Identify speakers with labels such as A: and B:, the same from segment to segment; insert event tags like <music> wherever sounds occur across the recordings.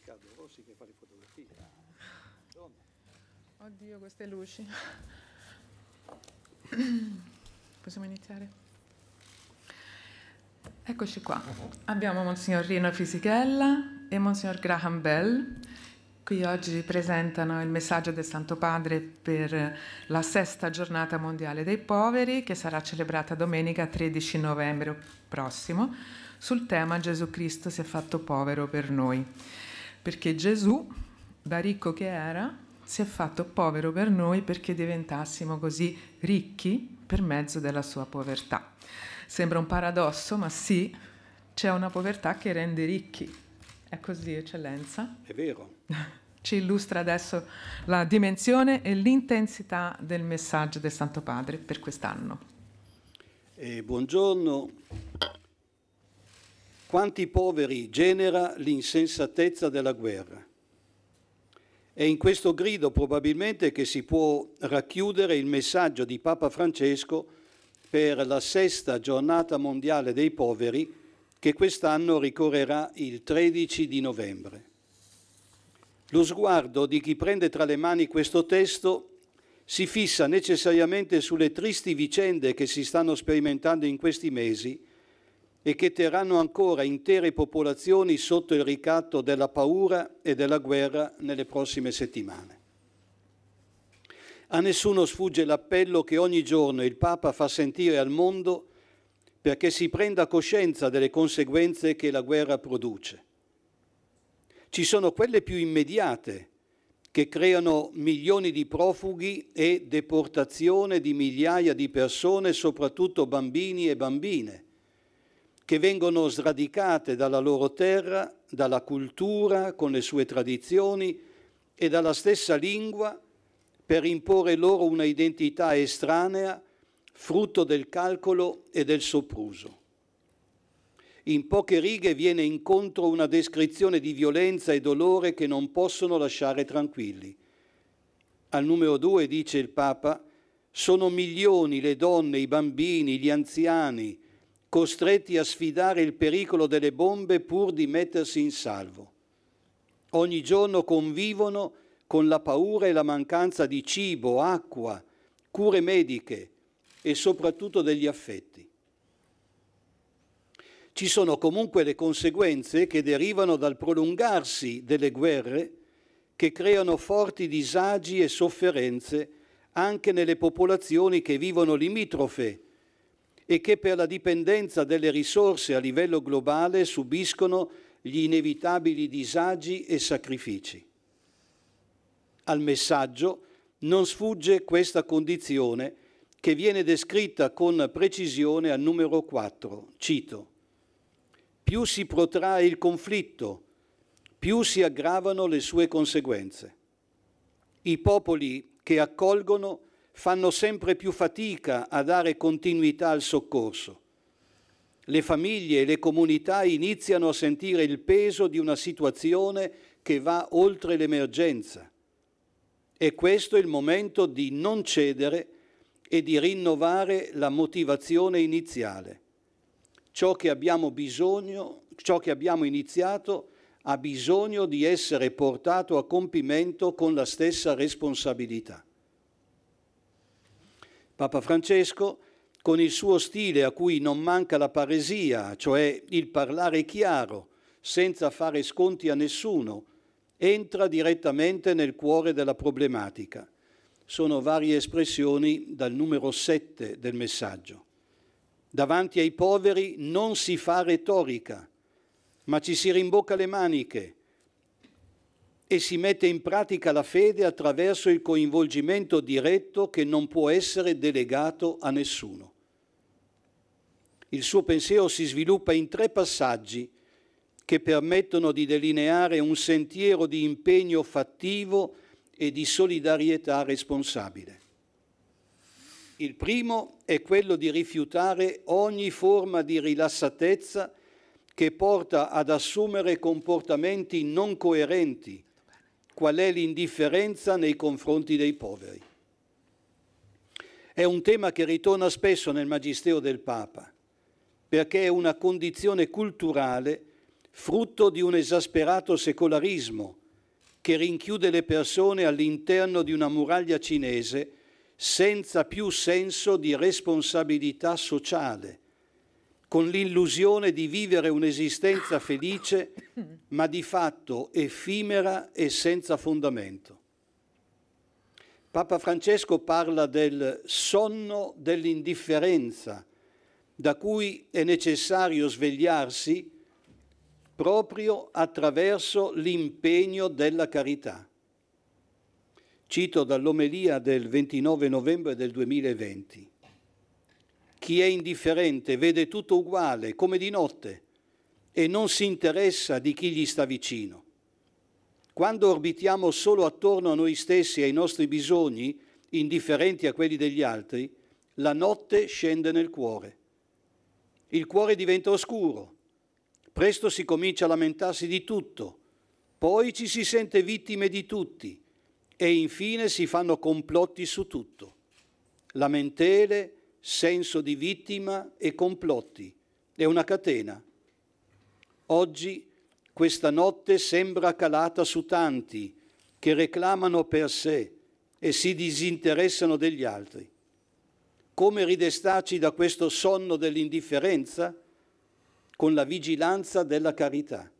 A: Riccardo Rossi che fa le fotografie.
B: Donna. Oddio, queste luci. Possiamo iniziare? Eccoci qua. Abbiamo Monsignor Rino Fisichella e Monsignor Graham Bell. Qui oggi presentano il messaggio del Santo Padre per la sesta giornata mondiale dei poveri che sarà celebrata domenica 13 novembre prossimo sul tema Gesù Cristo si è fatto povero per noi perché Gesù, da ricco che era, si è fatto povero per noi perché diventassimo così ricchi per mezzo della sua povertà. Sembra un paradosso, ma sì, c'è una povertà che rende ricchi. È così, eccellenza? È vero. <laughs> Ci illustra adesso la dimensione e l'intensità del messaggio del Santo Padre per quest'anno.
A: Eh, buongiorno, quanti poveri genera l'insensatezza della guerra. È in questo grido probabilmente che si può racchiudere il messaggio di Papa Francesco per la sesta giornata mondiale dei poveri che quest'anno ricorrerà il 13 di novembre. Lo sguardo di chi prende tra le mani questo testo si fissa necessariamente sulle tristi vicende che si stanno sperimentando in questi mesi e che terranno ancora intere popolazioni sotto il ricatto della paura e della guerra nelle prossime settimane. A nessuno sfugge l'appello che ogni giorno il Papa fa sentire al mondo perché si prenda coscienza delle conseguenze che la guerra produce. Ci sono quelle più immediate che creano milioni di profughi e deportazione di migliaia di persone, soprattutto bambini e bambine che vengono sradicate dalla loro terra, dalla cultura con le sue tradizioni e dalla stessa lingua per imporre loro una identità estranea, frutto del calcolo e del sopruso. In poche righe viene incontro una descrizione di violenza e dolore che non possono lasciare tranquilli. Al numero due dice il Papa, sono milioni le donne, i bambini, gli anziani, costretti a sfidare il pericolo delle bombe pur di mettersi in salvo. Ogni giorno convivono con la paura e la mancanza di cibo, acqua, cure mediche e soprattutto degli affetti. Ci sono comunque le conseguenze che derivano dal prolungarsi delle guerre che creano forti disagi e sofferenze anche nelle popolazioni che vivono limitrofe e che per la dipendenza delle risorse a livello globale subiscono gli inevitabili disagi e sacrifici. Al messaggio non sfugge questa condizione che viene descritta con precisione al numero 4. Cito, più si protrae il conflitto, più si aggravano le sue conseguenze. I popoli che accolgono fanno sempre più fatica a dare continuità al soccorso. Le famiglie e le comunità iniziano a sentire il peso di una situazione che va oltre l'emergenza. E questo è il momento di non cedere e di rinnovare la motivazione iniziale. Ciò che abbiamo bisogno, ciò che abbiamo iniziato, ha bisogno di essere portato a compimento con la stessa responsabilità. Papa Francesco, con il suo stile a cui non manca la paresia, cioè il parlare chiaro, senza fare sconti a nessuno, entra direttamente nel cuore della problematica. Sono varie espressioni dal numero 7 del messaggio. Davanti ai poveri non si fa retorica, ma ci si rimbocca le maniche, e si mette in pratica la fede attraverso il coinvolgimento diretto che non può essere delegato a nessuno. Il suo pensiero si sviluppa in tre passaggi che permettono di delineare un sentiero di impegno fattivo e di solidarietà responsabile. Il primo è quello di rifiutare ogni forma di rilassatezza che porta ad assumere comportamenti non coerenti qual è l'indifferenza nei confronti dei poveri. È un tema che ritorna spesso nel Magistero del Papa, perché è una condizione culturale frutto di un esasperato secolarismo che rinchiude le persone all'interno di una muraglia cinese senza più senso di responsabilità sociale con l'illusione di vivere un'esistenza felice, ma di fatto effimera e senza fondamento. Papa Francesco parla del sonno dell'indifferenza, da cui è necessario svegliarsi proprio attraverso l'impegno della carità. Cito dall'omelia del 29 novembre del 2020. Chi è indifferente vede tutto uguale, come di notte, e non si interessa di chi gli sta vicino. Quando orbitiamo solo attorno a noi stessi e ai nostri bisogni, indifferenti a quelli degli altri, la notte scende nel cuore. Il cuore diventa oscuro, presto si comincia a lamentarsi di tutto, poi ci si sente vittime di tutti e infine si fanno complotti su tutto. Lamentele, senso di vittima e complotti. È una catena. Oggi questa notte sembra calata su tanti che reclamano per sé e si disinteressano degli altri. Come ridestarci da questo sonno dell'indifferenza? Con la vigilanza della carità.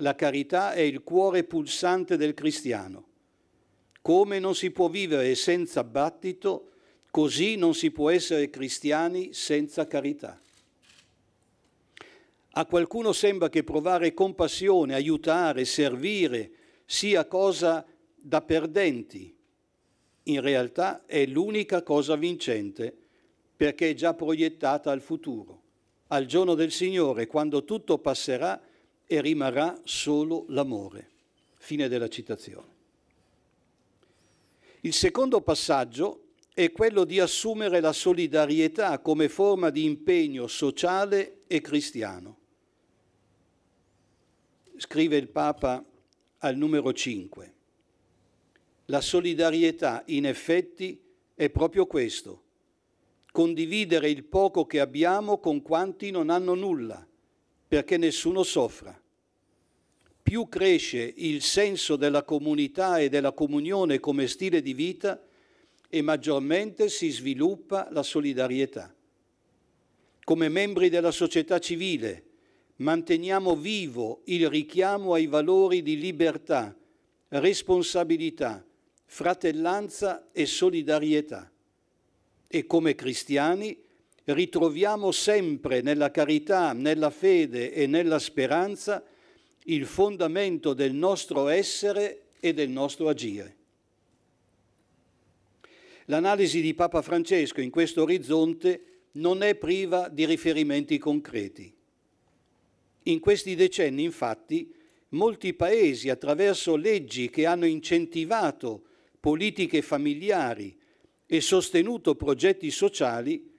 A: La carità è il cuore pulsante del cristiano. Come non si può vivere senza battito Così non si può essere cristiani senza carità. A qualcuno sembra che provare compassione, aiutare, servire sia cosa da perdenti. In realtà è l'unica cosa vincente perché è già proiettata al futuro, al giorno del Signore, quando tutto passerà e rimarrà solo l'amore. Fine della citazione. Il secondo passaggio è quello di assumere la solidarietà come forma di impegno sociale e cristiano. Scrive il Papa al numero 5. La solidarietà, in effetti, è proprio questo, condividere il poco che abbiamo con quanti non hanno nulla, perché nessuno soffra. Più cresce il senso della comunità e della comunione come stile di vita, e maggiormente si sviluppa la solidarietà. Come membri della società civile manteniamo vivo il richiamo ai valori di libertà, responsabilità, fratellanza e solidarietà. E come cristiani ritroviamo sempre nella carità, nella fede e nella speranza il fondamento del nostro essere e del nostro agire. L'analisi di Papa Francesco in questo orizzonte non è priva di riferimenti concreti. In questi decenni, infatti, molti paesi, attraverso leggi che hanno incentivato politiche familiari e sostenuto progetti sociali,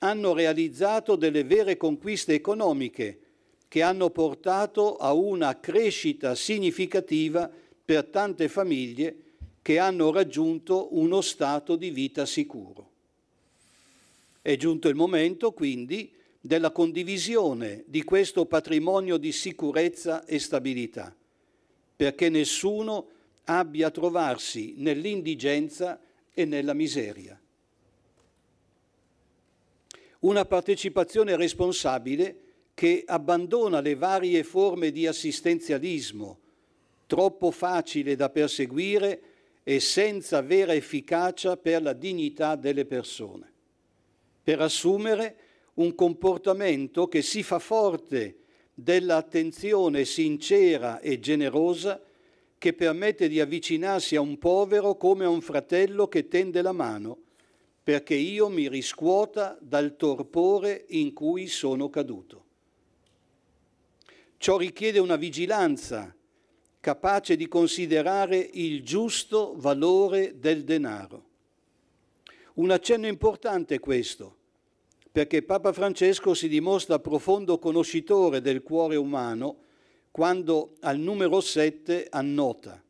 A: hanno realizzato delle vere conquiste economiche che hanno portato a una crescita significativa per tante famiglie che hanno raggiunto uno stato di vita sicuro. È giunto il momento quindi della condivisione di questo patrimonio di sicurezza e stabilità, perché nessuno abbia a trovarsi nell'indigenza e nella miseria. Una partecipazione responsabile che abbandona le varie forme di assistenzialismo, troppo facile da perseguire e senza vera efficacia per la dignità delle persone, per assumere un comportamento che si fa forte dell'attenzione sincera e generosa che permette di avvicinarsi a un povero come a un fratello che tende la mano, perché io mi riscuota dal torpore in cui sono caduto. Ciò richiede una vigilanza capace di considerare il giusto valore del denaro. Un accenno importante questo, perché Papa Francesco si dimostra profondo conoscitore del cuore umano quando al numero 7 annota.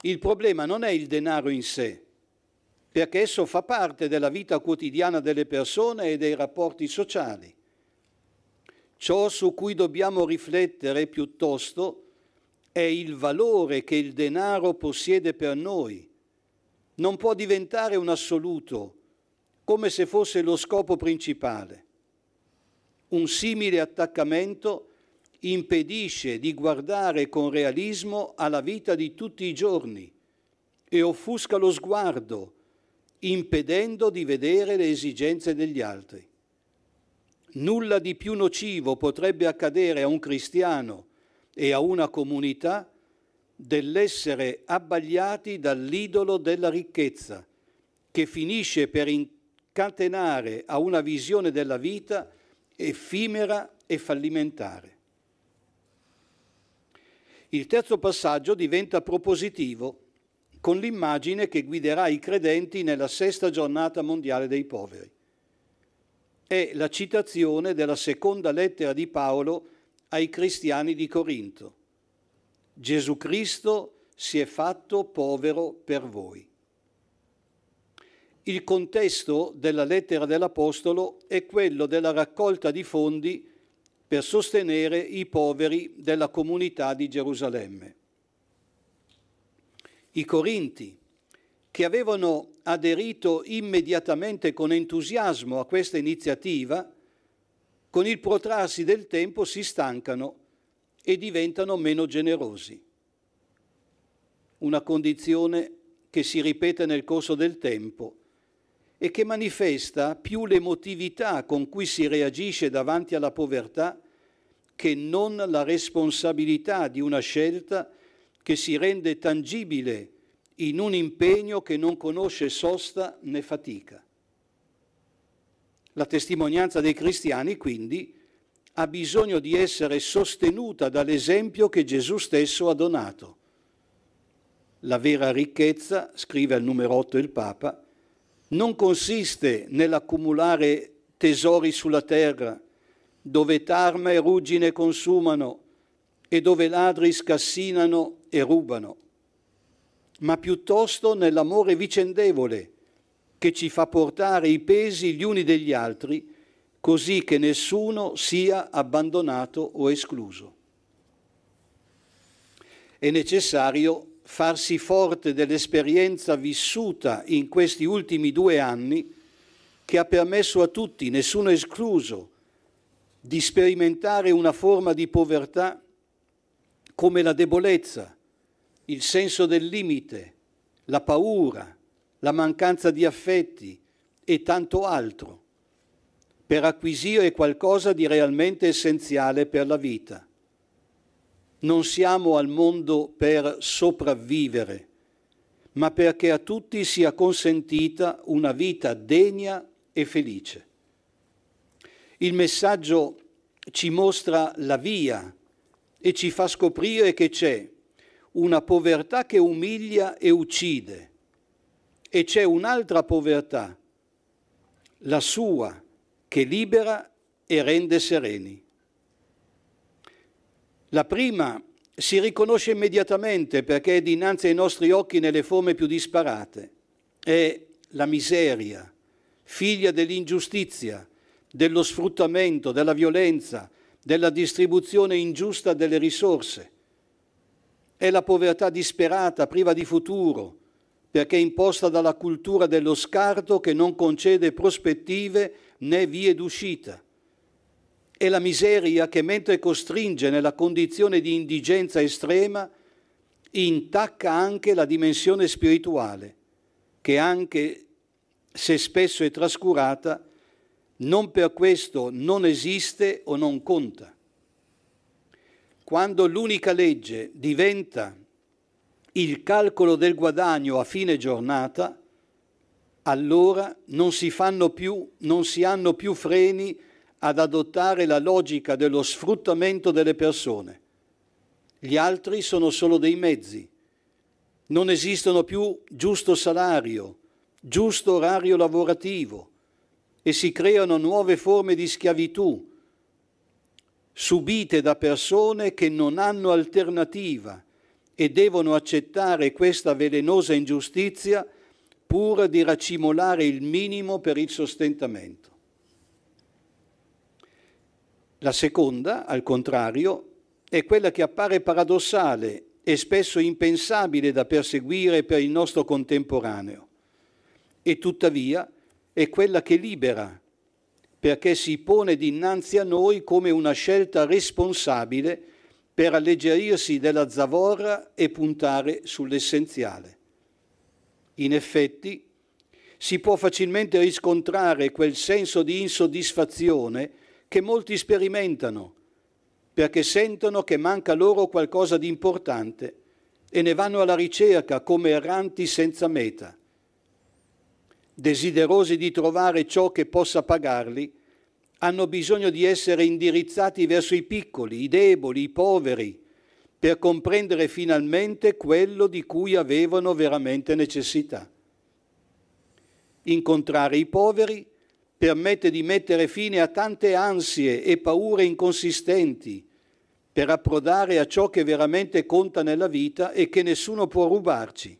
A: Il problema non è il denaro in sé, perché esso fa parte della vita quotidiana delle persone e dei rapporti sociali. Ciò su cui dobbiamo riflettere piuttosto è è il valore che il denaro possiede per noi. Non può diventare un assoluto, come se fosse lo scopo principale. Un simile attaccamento impedisce di guardare con realismo alla vita di tutti i giorni e offusca lo sguardo, impedendo di vedere le esigenze degli altri. Nulla di più nocivo potrebbe accadere a un cristiano e a una comunità dell'essere abbagliati dall'idolo della ricchezza, che finisce per incatenare a una visione della vita effimera e fallimentare. Il terzo passaggio diventa propositivo con l'immagine che guiderà i credenti nella sesta giornata mondiale dei poveri. È la citazione della seconda lettera di Paolo ai cristiani di Corinto. Gesù Cristo si è fatto povero per voi. Il contesto della lettera dell'Apostolo è quello della raccolta di fondi per sostenere i poveri della comunità di Gerusalemme. I Corinti, che avevano aderito immediatamente con entusiasmo a questa iniziativa, con il protrarsi del tempo si stancano e diventano meno generosi. Una condizione che si ripete nel corso del tempo e che manifesta più l'emotività con cui si reagisce davanti alla povertà che non la responsabilità di una scelta che si rende tangibile in un impegno che non conosce sosta né fatica. La testimonianza dei cristiani, quindi, ha bisogno di essere sostenuta dall'esempio che Gesù stesso ha donato. La vera ricchezza, scrive al numero 8 il Papa, non consiste nell'accumulare tesori sulla terra, dove tarma e ruggine consumano e dove ladri scassinano e rubano, ma piuttosto nell'amore vicendevole che ci fa portare i pesi gli uni degli altri, così che nessuno sia abbandonato o escluso. È necessario farsi forte dell'esperienza vissuta in questi ultimi due anni che ha permesso a tutti, nessuno escluso, di sperimentare una forma di povertà come la debolezza, il senso del limite, la paura, la mancanza di affetti e tanto altro, per acquisire qualcosa di realmente essenziale per la vita. Non siamo al mondo per sopravvivere, ma perché a tutti sia consentita una vita degna e felice. Il messaggio ci mostra la via e ci fa scoprire che c'è una povertà che umilia e uccide, e c'è un'altra povertà, la sua, che libera e rende sereni. La prima si riconosce immediatamente perché è dinanzi ai nostri occhi nelle forme più disparate. È la miseria, figlia dell'ingiustizia, dello sfruttamento, della violenza, della distribuzione ingiusta delle risorse. È la povertà disperata, priva di futuro, perché è imposta dalla cultura dello scarto che non concede prospettive né vie d'uscita. È la miseria che mentre costringe nella condizione di indigenza estrema, intacca anche la dimensione spirituale, che anche se spesso è trascurata, non per questo non esiste o non conta. Quando l'unica legge diventa il calcolo del guadagno a fine giornata, allora non si, fanno più, non si hanno più freni ad adottare la logica dello sfruttamento delle persone. Gli altri sono solo dei mezzi. Non esistono più giusto salario, giusto orario lavorativo e si creano nuove forme di schiavitù subite da persone che non hanno alternativa e devono accettare questa velenosa ingiustizia pur di racimolare il minimo per il sostentamento. La seconda, al contrario, è quella che appare paradossale e spesso impensabile da perseguire per il nostro contemporaneo, e tuttavia è quella che libera, perché si pone dinanzi a noi come una scelta responsabile per alleggerirsi della zavorra e puntare sull'essenziale. In effetti, si può facilmente riscontrare quel senso di insoddisfazione che molti sperimentano, perché sentono che manca loro qualcosa di importante e ne vanno alla ricerca come erranti senza meta. Desiderosi di trovare ciò che possa pagarli, hanno bisogno di essere indirizzati verso i piccoli, i deboli, i poveri, per comprendere finalmente quello di cui avevano veramente necessità. Incontrare i poveri permette di mettere fine a tante ansie e paure inconsistenti per approdare a ciò che veramente conta nella vita e che nessuno può rubarci,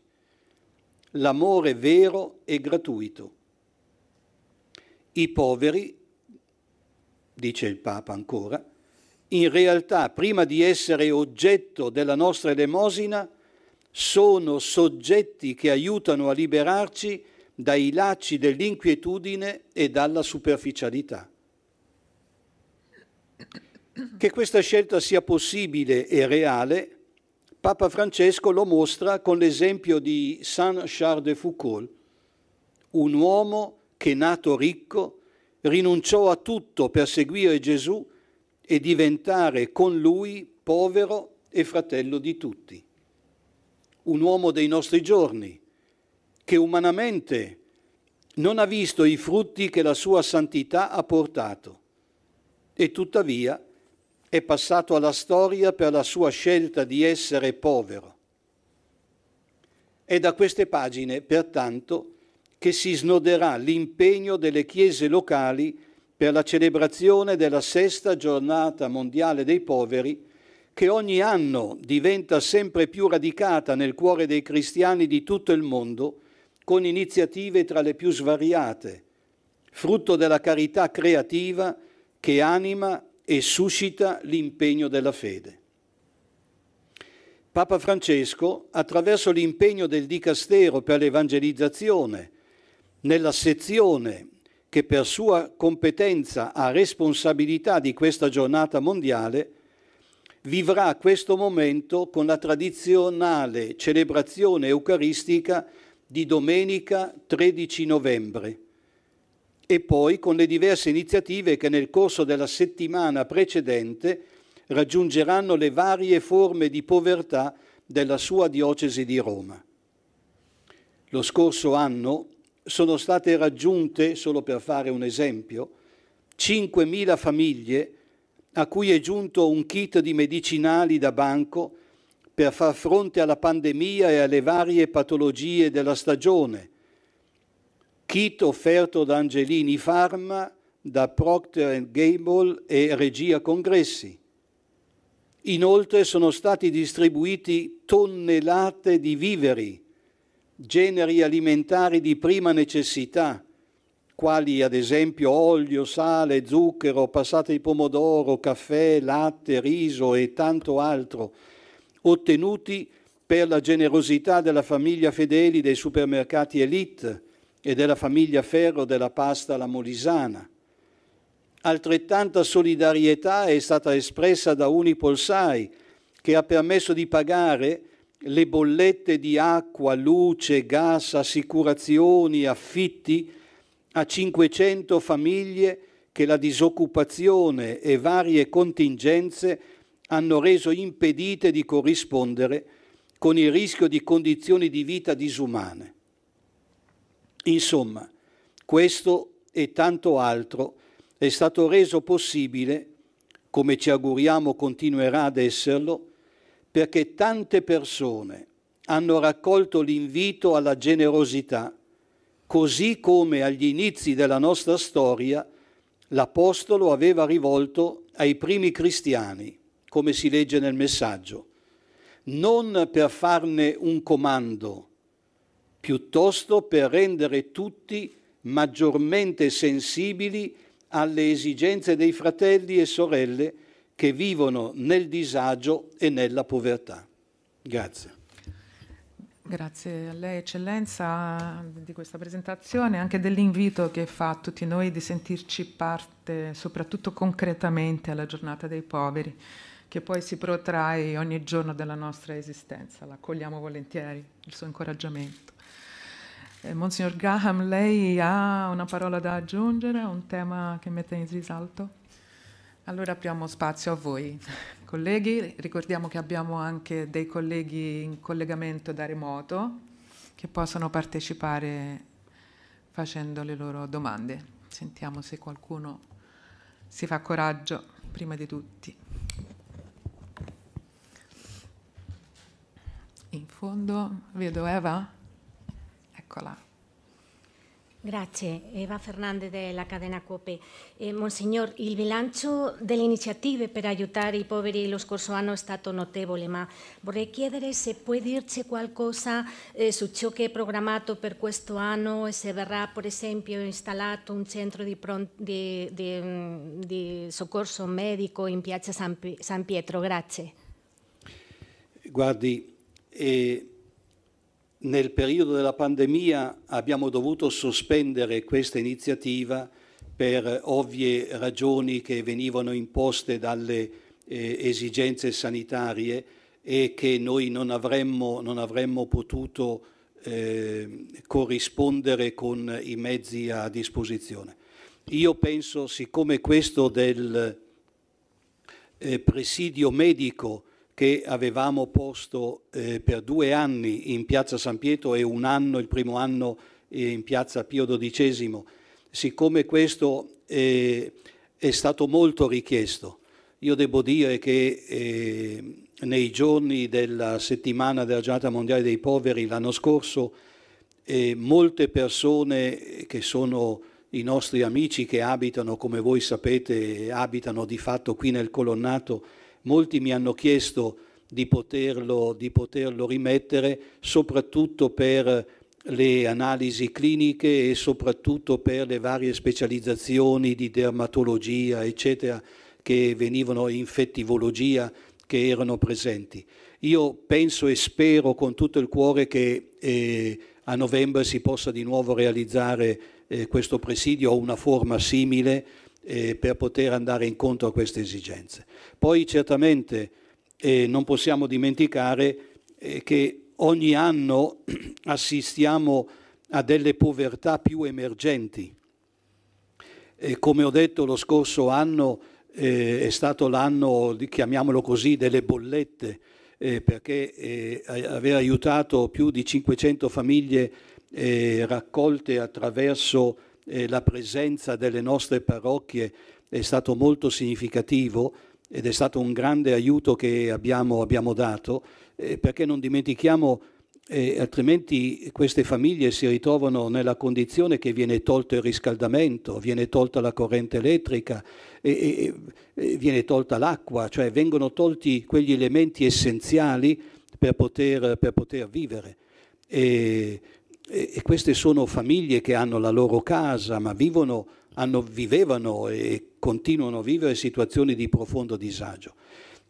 A: l'amore vero e gratuito. I poveri dice il Papa ancora, in realtà prima di essere oggetto della nostra elemosina, sono soggetti che aiutano a liberarci dai lacci dell'inquietudine e dalla superficialità. Che questa scelta sia possibile e reale, Papa Francesco lo mostra con l'esempio di Saint Charles de Foucault, un uomo che nato ricco rinunciò a tutto per seguire Gesù e diventare con lui povero e fratello di tutti. Un uomo dei nostri giorni, che umanamente non ha visto i frutti che la sua santità ha portato e tuttavia è passato alla storia per la sua scelta di essere povero. È da queste pagine, pertanto, che si snoderà l'impegno delle chiese locali per la celebrazione della sesta giornata mondiale dei poveri, che ogni anno diventa sempre più radicata nel cuore dei cristiani di tutto il mondo, con iniziative tra le più svariate, frutto della carità creativa che anima e suscita l'impegno della fede. Papa Francesco, attraverso l'impegno del Dicastero per l'evangelizzazione nella sezione che per sua competenza ha responsabilità di questa giornata mondiale, vivrà questo momento con la tradizionale celebrazione eucaristica di domenica 13 novembre e poi con le diverse iniziative che nel corso della settimana precedente raggiungeranno le varie forme di povertà della sua diocesi di Roma. Lo scorso anno sono state raggiunte, solo per fare un esempio, 5.000 famiglie a cui è giunto un kit di medicinali da banco per far fronte alla pandemia e alle varie patologie della stagione. Kit offerto da Angelini Pharma, da Procter Gamble e Regia Congressi. Inoltre sono stati distribuiti tonnellate di viveri generi alimentari di prima necessità, quali ad esempio olio, sale, zucchero, passate di pomodoro, caffè, latte, riso e tanto altro, ottenuti per la generosità della famiglia Fedeli dei supermercati Elite e della famiglia Ferro della pasta La Molisana. Altrettanta solidarietà è stata espressa da Unipolsai, che ha permesso di pagare le bollette di acqua, luce, gas, assicurazioni, affitti a 500 famiglie che la disoccupazione e varie contingenze hanno reso impedite di corrispondere con il rischio di condizioni di vita disumane. Insomma, questo e tanto altro è stato reso possibile, come ci auguriamo continuerà ad esserlo, perché tante persone hanno raccolto l'invito alla generosità, così come agli inizi della nostra storia l'Apostolo aveva rivolto ai primi cristiani, come si legge nel messaggio, non per farne un comando, piuttosto per rendere tutti maggiormente sensibili alle esigenze dei fratelli e sorelle che vivono nel disagio e nella povertà. Grazie.
B: Grazie a lei eccellenza di questa presentazione e anche dell'invito che fa a tutti noi di sentirci parte soprattutto concretamente alla giornata dei poveri che poi si protrae ogni giorno della nostra esistenza. L'accogliamo volentieri, il suo incoraggiamento. Eh, Monsignor Graham, lei ha una parola da aggiungere, un tema che mette in risalto? Allora apriamo spazio a voi. <laughs> Colleghi, ricordiamo che abbiamo anche dei colleghi in collegamento da remoto che possono partecipare facendo le loro domande. Sentiamo se qualcuno si fa coraggio prima di tutti. In fondo vedo Eva. Eccola. Grazie, Eva Fernandez della cadena COPE. Eh, Monsignor, il bilancio delle iniziative per aiutare i poveri lo scorso anno è stato notevole, ma vorrei chiedere se può dirci qualcosa eh, su ciò che è programmato per questo anno e se verrà, per esempio, installato un centro di, di, di, mm, di soccorso medico in piazza San, San Pietro. Grazie.
A: Guardi, eh, nel periodo della pandemia abbiamo dovuto sospendere questa iniziativa per ovvie ragioni che venivano imposte dalle eh, esigenze sanitarie e che noi non avremmo, non avremmo potuto eh, corrispondere con i mezzi a disposizione. Io penso, siccome questo del eh, presidio medico che avevamo posto eh, per due anni in piazza San Pietro e un anno, il primo anno, eh, in piazza Pio XII. Siccome questo eh, è stato molto richiesto, io devo dire che eh, nei giorni della settimana della giornata mondiale dei poveri l'anno scorso, eh, molte persone che sono i nostri amici che abitano, come voi sapete, abitano di fatto qui nel colonnato, molti mi hanno chiesto di poterlo, di poterlo rimettere, soprattutto per le analisi cliniche e soprattutto per le varie specializzazioni di dermatologia, eccetera, che venivano infettivologia, che erano presenti. Io penso e spero con tutto il cuore che eh, a novembre si possa di nuovo realizzare eh, questo presidio o una forma simile eh, per poter andare incontro a queste esigenze. Poi certamente eh, non possiamo dimenticare eh, che ogni anno <clears throat> assistiamo a delle povertà più emergenti. E come ho detto lo scorso anno eh, è stato l'anno, chiamiamolo così, delle bollette, eh, perché eh, aver aiutato più di 500 famiglie raccolte attraverso eh, la presenza delle nostre parrocchie è stato molto significativo ed è stato un grande aiuto che abbiamo, abbiamo dato, eh, perché non dimentichiamo, eh, altrimenti queste famiglie si ritrovano nella condizione che viene tolto il riscaldamento, viene tolta la corrente elettrica, eh, viene tolta l'acqua, cioè vengono tolti quegli elementi essenziali per poter, per poter vivere. E e queste sono famiglie che hanno la loro casa, ma vivono, hanno, vivevano e continuano a vivere situazioni di profondo disagio.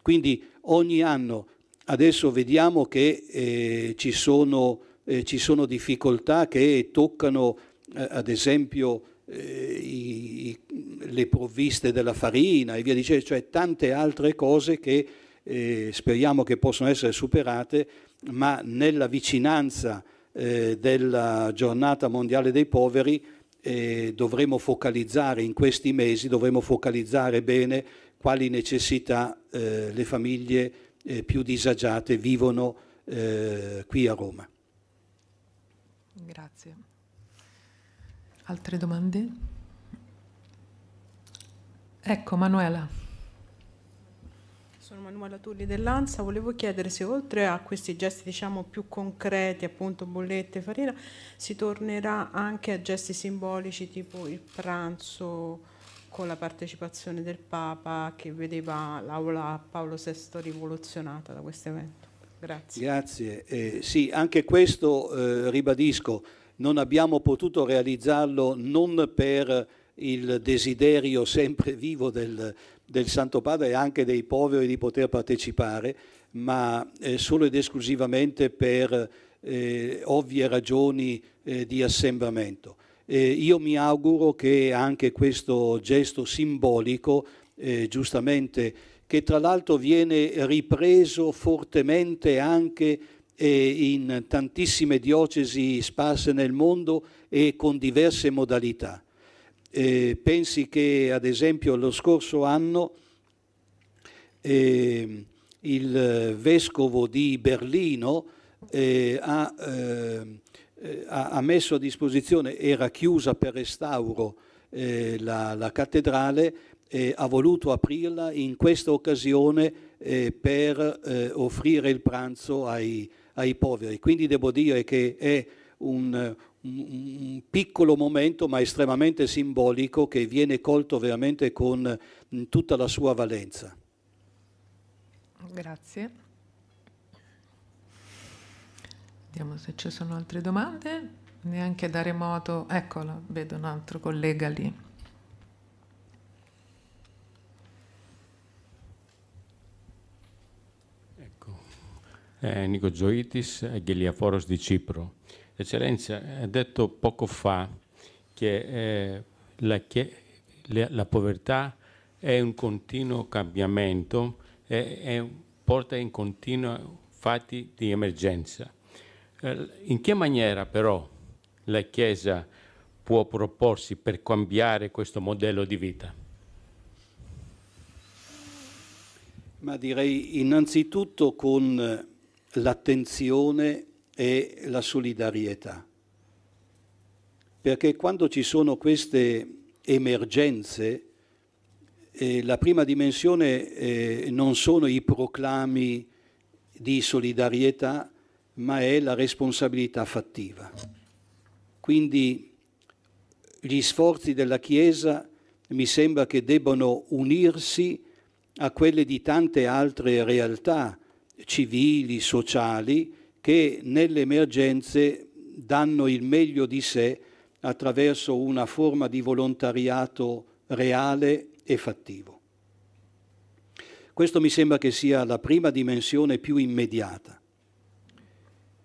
A: Quindi ogni anno adesso vediamo che eh, ci, sono, eh, ci, sono, difficoltà che toccano eh, ad esempio eh, i, i, le provviste della farina e via dicendo, cioè tante altre cose che eh, speriamo che possano essere superate, ma nella vicinanza eh, della giornata mondiale dei poveri eh, dovremo focalizzare in questi mesi, dovremo focalizzare bene quali necessità eh, le famiglie eh, più disagiate vivono eh, qui a Roma.
B: Grazie. Altre domande? Ecco, Manuela sono Manuela Tulli dell'ANSA, volevo chiedere se oltre a questi gesti diciamo, più concreti, appunto bollette, farina, si tornerà anche a gesti simbolici tipo il pranzo con la partecipazione del Papa che vedeva l'aula Paolo VI rivoluzionata da questo evento. Grazie.
A: Grazie. Eh, sì, anche questo eh, ribadisco, non abbiamo potuto realizzarlo non per il desiderio sempre vivo del, del Santo Padre e anche dei poveri di poter partecipare, ma eh, solo ed esclusivamente per eh, ovvie ragioni eh, di assembramento. io mi auguro che anche questo gesto simbolico, eh, giustamente, che tra l'altro viene ripreso fortemente anche eh, in tantissime diocesi sparse nel mondo e con diverse modalità, eh, pensi che ad esempio lo scorso anno eh, il vescovo di Berlino eh, ehm, eh, ha, ha, messo a disposizione, era chiusa per restauro eh, la, la, cattedrale, ha voluto aprirla in questa occasione eh, per offrire il pranzo ai, ai poveri. Quindi devo dire che è un, un piccolo momento ma estremamente simbolico che viene colto veramente con tutta la sua valenza.
B: Grazie. Vediamo se ci sono altre domande. Neanche da remoto, eccola, vedo un altro collega lì.
A: Ecco, eh, Nico Gioitis, Gheliaforos di Cipro. Eccellenza, ha detto poco fa che, eh, la, che le, la, povertà è un continuo cambiamento e, e porta in continuo fatti di emergenza. Eh, in che maniera però la Chiesa può proporsi per cambiare questo modello di vita? Ma direi innanzitutto con eh, l'attenzione è la solidarietà. Perché quando ci sono queste emergenze, eh, la prima dimensione eh, non sono i proclami di solidarietà, ma è la responsabilità fattiva. Quindi gli sforzi della Chiesa mi sembra che debbano unirsi a quelli di tante altre realtà civili, sociali, che nelle emergenze danno il meglio di sé attraverso una forma di volontariato reale e fattivo. Questo mi sembra che sia la prima dimensione più immediata.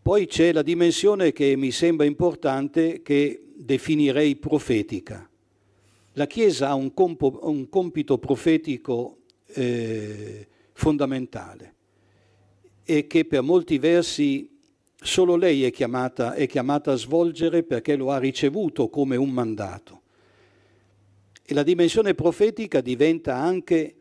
A: Poi c'è la dimensione che mi sembra importante, che definirei profetica. La Chiesa ha un, compo, un compito profetico eh, fondamentale e che per molti versi solo lei è chiamata, è chiamata a svolgere perché lo ha ricevuto come un mandato. E la dimensione profetica diventa anche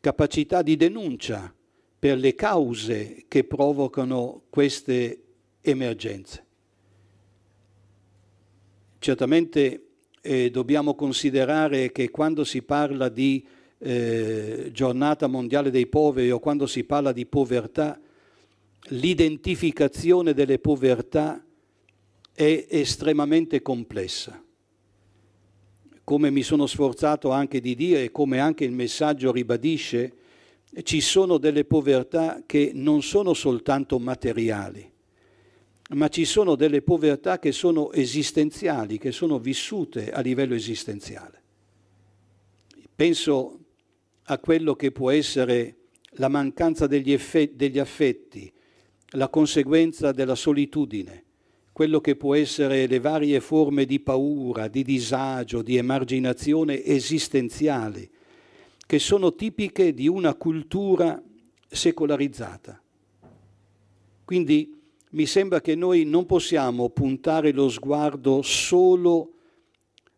A: capacità di denuncia per le cause che provocano queste emergenze. Certamente eh, dobbiamo considerare che quando si parla di eh, giornata mondiale dei poveri o quando si parla di povertà, l'identificazione delle povertà è estremamente complessa. Come mi sono sforzato anche di dire e come anche il messaggio ribadisce, ci sono delle povertà che non sono soltanto materiali, ma ci sono delle povertà che sono esistenziali, che sono vissute a livello esistenziale. Penso a quello che può essere la mancanza degli, effetti, degli affetti, la conseguenza della solitudine, quello che può essere le varie forme di paura, di disagio, di emarginazione esistenziale, che sono tipiche di una cultura secolarizzata. Quindi mi sembra che noi non possiamo puntare lo sguardo solo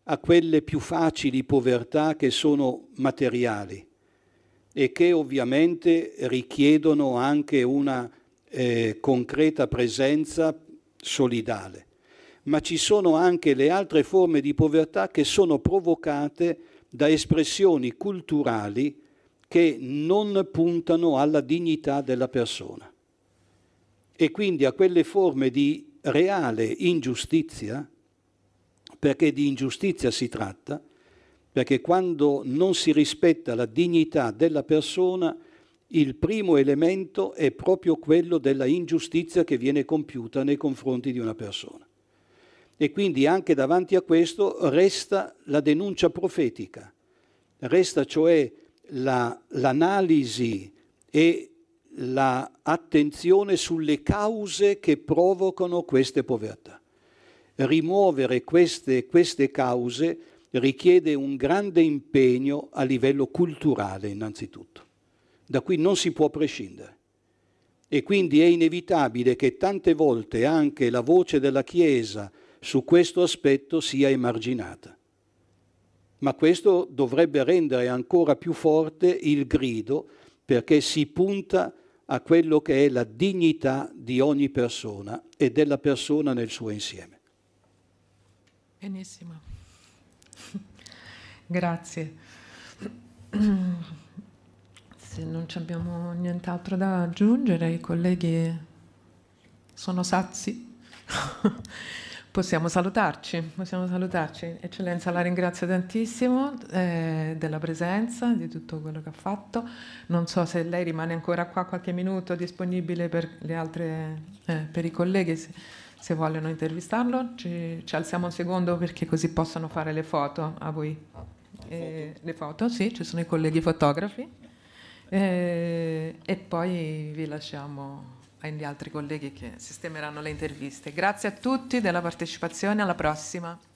A: a quelle più facili povertà che sono materiali e che ovviamente richiedono anche una eh, concreta presenza solidale. Ma ci sono anche le altre forme di povertà che sono provocate da espressioni culturali che non puntano alla dignità della persona e quindi a quelle forme di reale ingiustizia, perché di ingiustizia si tratta, perché quando non si rispetta la dignità della persona il primo elemento è proprio quello della ingiustizia che viene compiuta nei confronti di una persona. E quindi anche davanti a questo resta la denuncia profetica, resta cioè la, l'analisi e l'attenzione la sulle cause che provocano queste povertà. Rimuovere queste, queste cause richiede un grande impegno a livello culturale innanzitutto da cui non si può prescindere. E quindi è inevitabile che tante volte anche la voce della Chiesa su questo aspetto sia emarginata. Ma questo dovrebbe rendere ancora più forte il grido perché si punta a quello che è la dignità di ogni persona e della persona nel suo insieme.
B: Benissimo, <laughs> grazie. <clears throat> Se non abbiamo nient'altro da aggiungere, i colleghi sono sazi. <laughs> possiamo salutarci, possiamo salutarci. Eccellenza, la ringrazio tantissimo eh, della presenza, di tutto quello che ha fatto. Non so se lei rimane ancora qua qualche minuto disponibile per, altre, eh, per i colleghi, se, se vogliono intervistarlo. Ci, ci, alziamo un secondo perché così possono fare le foto a voi. Ah, eh, le foto, sì, ci sono i colleghi fotografi. Eh, e poi vi lasciamo agli altri colleghi che sistemeranno le interviste. Grazie a tutti della partecipazione, alla prossima.